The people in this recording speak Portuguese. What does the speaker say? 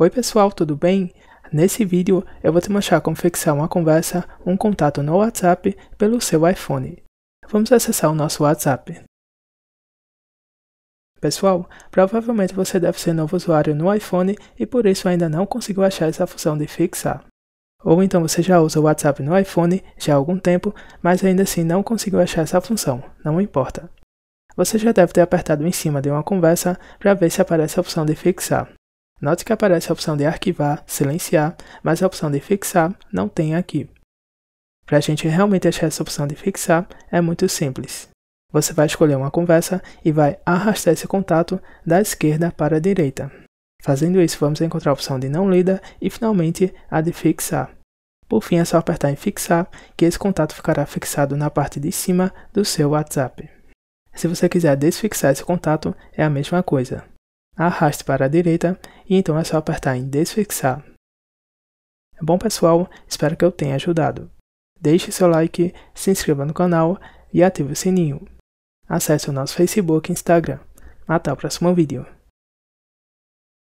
Oi pessoal, tudo bem? Nesse vídeo eu vou te mostrar como fixar uma conversa, um contato no WhatsApp pelo seu iPhone. Vamos acessar o nosso WhatsApp. Pessoal, provavelmente você deve ser novo usuário no iPhone e por isso ainda não conseguiu achar essa função de fixar. Ou então você já usa o WhatsApp no iPhone já há algum tempo, mas ainda assim não conseguiu achar essa função, não importa. Você já deve ter apertado em cima de uma conversa para ver se aparece a opção de fixar. Note que aparece a opção de arquivar, silenciar, mas a opção de fixar não tem aqui. Para a gente realmente achar essa opção de fixar, é muito simples. Você vai escolher uma conversa e vai arrastar esse contato da esquerda para a direita. Fazendo isso, vamos encontrar a opção de não lida e finalmente a de fixar. Por fim, é só apertar em fixar que esse contato ficará fixado na parte de cima do seu WhatsApp. Se você quiser desfixar esse contato, é a mesma coisa arraste para a direita e então é só apertar em desfixar. Bom pessoal, espero que eu tenha ajudado. Deixe seu like, se inscreva no canal e ative o sininho. Acesse o nosso Facebook e Instagram. Até o próximo vídeo.